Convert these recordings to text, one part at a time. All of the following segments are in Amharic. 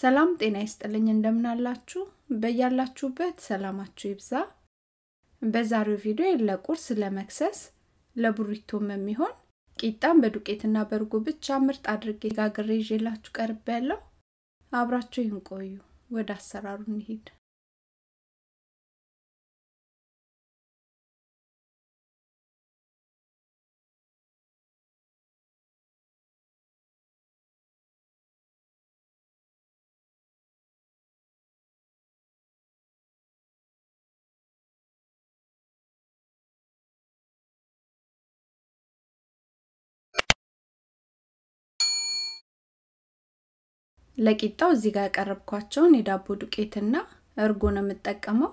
ሰላም ጤና ይስጥልኝ፣ እንደምናላችሁ በያላችሁበት ሰላማችሁ ይብዛ። በዛሬው ቪዲዮ ለቁርስ ለመክሰስ ለቡሪቶም የሚሆን ቂጣን በዱቄትና በእርጎ ብቻ ምርጥ አድርጌ ጋግሬ ይዤላችሁ ቀርቤያለሁ። አብራችሁ ይንቆዩ። ወደ አሰራሩ እንሂድ። ለቂጣው እዚህ ጋር ያቀረብኳቸውን የዳቦ ዱቄትና እርጎ ነው የምጠቀመው።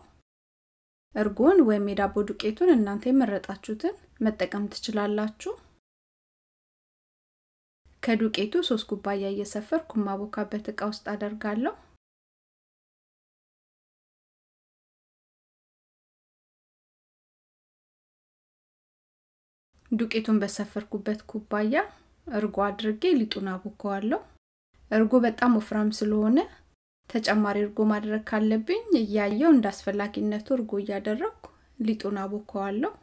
እርጎን ወይም የዳቦ ዱቄቱን እናንተ የመረጣችሁትን መጠቀም ትችላላችሁ። ከዱቄቱ ሶስት ኩባያ እየሰፈርኩ ማቦካበት እቃ ውስጥ አደርጋለሁ። ዱቄቱን በሰፈርኩበት ኩባያ እርጎ አድርጌ ሊጡን አቦከዋለሁ። እርጎ በጣም ወፍራም ስለሆነ ተጨማሪ እርጎ ማድረግ ካለብኝ እያየው እንደ አስፈላጊነቱ እርጎ እያደረግኩ ሊጡን አቦከዋለሁ።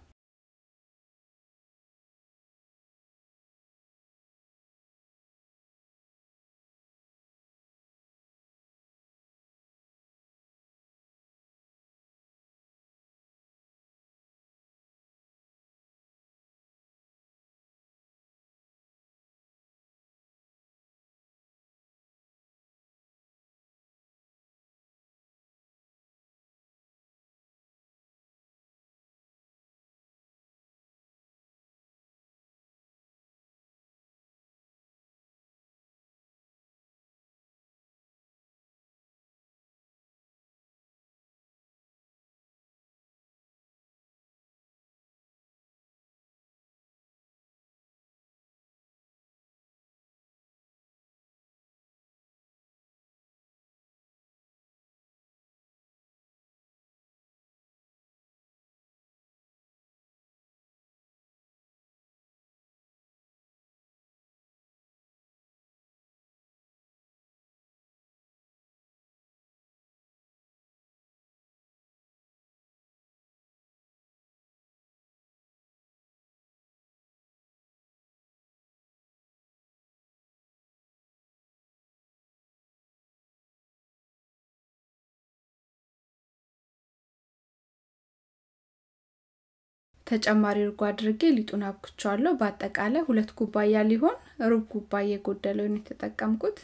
ተጨማሪ እርጎ አድርጌ ሊጡን አብኩቸዋለሁ። በአጠቃላይ ሁለት ኩባያ ሊሆን ሩብ ኩባያ የጎደለውን የተጠቀምኩት።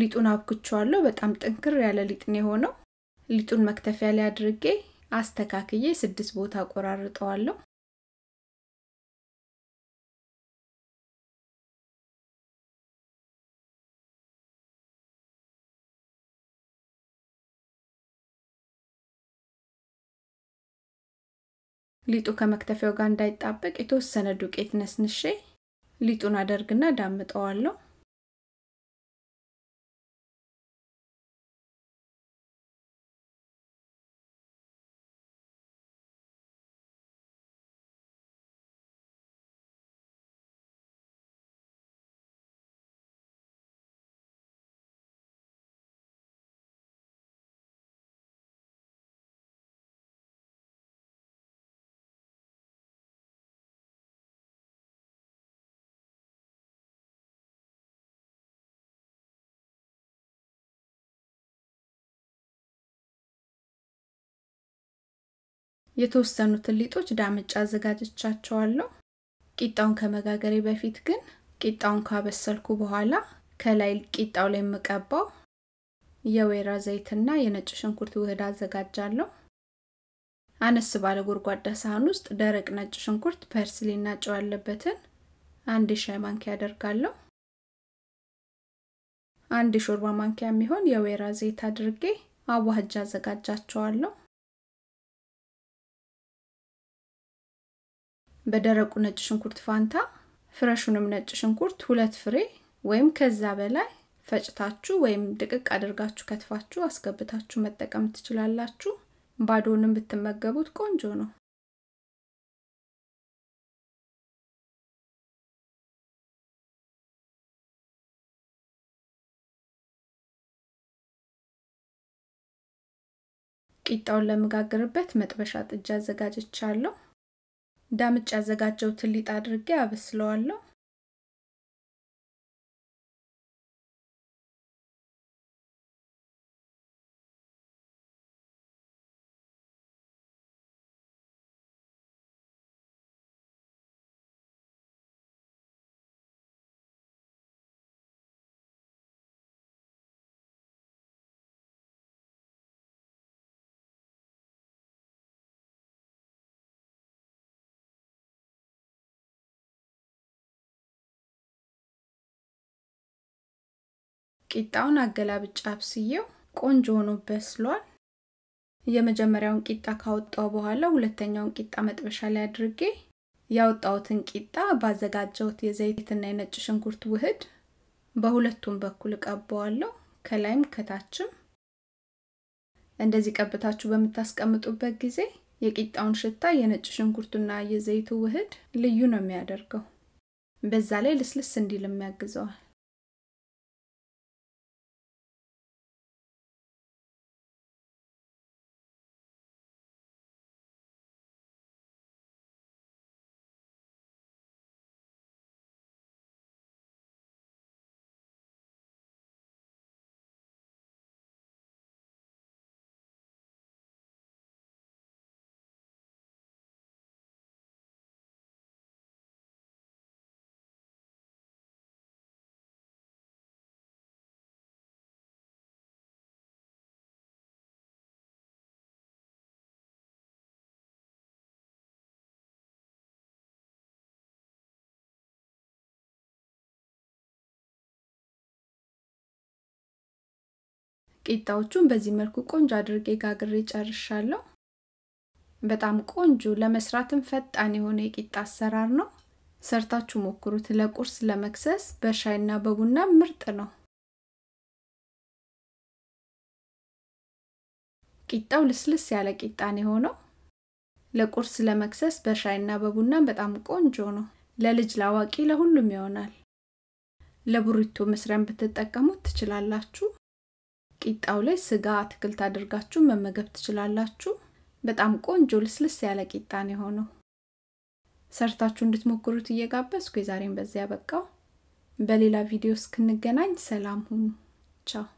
ሊጡን አብኩቸዋለሁ። በጣም ጥንክር ያለ ሊጥን የሆነው ሊጡን መክተፊያ ላይ አድርጌ አስተካክዬ ስድስት ቦታ አቆራርጠዋለሁ። ሊጡ ከመክተፊያው ጋር እንዳይጣበቅ የተወሰነ ዱቄት ነስንሼ ሊጡን አደርግና ዳምጠዋለሁ። የተወሰኑትን ሊጦች ዳምጫ አዘጋጅቻቸዋለሁ። ቂጣውን ከመጋገሬ በፊት ግን ቂጣውን ካበሰልኩ በኋላ ከላይ ቂጣው ላይ የምቀባው የወይራ ዘይትና የነጭ ሽንኩርት ውህድ አዘጋጃለሁ። አነስ ባለ ጎድጓዳ ሳህን ውስጥ ደረቅ ነጭ ሽንኩርት፣ ፐርስሊና ጨው ያለበትን አንድ የሻይ ማንኪያ አደርጋለሁ። አንድ የሾርባ ማንኪያ የሚሆን የወይራ ዘይት አድርጌ አዋህጃ አዘጋጃቸዋለሁ። በደረቁ ነጭ ሽንኩርት ፋንታ ፍረሹንም ነጭ ሽንኩርት ሁለት ፍሬ ወይም ከዛ በላይ ፈጭታችሁ ወይም ድቅቅ አድርጋችሁ ከትፋችሁ አስገብታችሁ መጠቀም ትችላላችሁ። ባዶንም ብትመገቡት ቆንጆ ነው። ቂጣውን ለመጋገርበት መጥበሻ ጥጃ አዘጋጅቻለሁ። እንዳምጭ ያዘጋጀው ትሊጥ አድርጌ አበስለዋለሁ። ቂጣውን አገላብጫ አብስዬው ቆንጆ ሆኖ በስሏል። የመጀመሪያውን ቂጣ ካወጣው በኋላ ሁለተኛውን ቂጣ መጥበሻ ላይ አድርጌ ያወጣሁትን ቂጣ ባዘጋጀሁት የዘይትና የነጭ ሽንኩርት ውህድ በሁለቱም በኩል እቀባዋለሁ። ከላይም ከታችም እንደዚህ ቀብታችሁ በምታስቀምጡበት ጊዜ የቂጣውን ሽታ የነጭ ሽንኩርቱና የዘይቱ ውህድ ልዩ ነው የሚያደርገው። በዛ ላይ ልስልስ እንዲልም ያግዘዋል። ቂጣዎቹን በዚህ መልኩ ቆንጆ አድርጌ ጋግሬ ጨርሻለሁ። በጣም ቆንጆ ለመስራትም ፈጣን የሆነ የቂጣ አሰራር ነው። ሰርታችሁ ሞክሩት። ለቁርስ፣ ለመክሰስ በሻይና በቡና ምርጥ ነው። ቂጣው ልስልስ ያለ ቂጣ ነው የሆነው። ለቁርስ፣ ለመክሰስ በሻይና በቡና በጣም ቆንጆ ነው። ለልጅ፣ ለአዋቂ፣ ለሁሉም ይሆናል። ለቡሪቶ መስሪያን ብትጠቀሙት ትችላላችሁ። ቂጣው ላይ ስጋ አትክልት አድርጋችሁ መመገብ ትችላላችሁ። በጣም ቆንጆ ልስልስ ያለ ቂጣ ነው የሆነው። ሰርታችሁ እንድትሞክሩት እየጋበዝኩ የዛሬን በዚያ በቃው። በሌላ ቪዲዮ እስክንገናኝ ሰላም ሁኑ። ቻው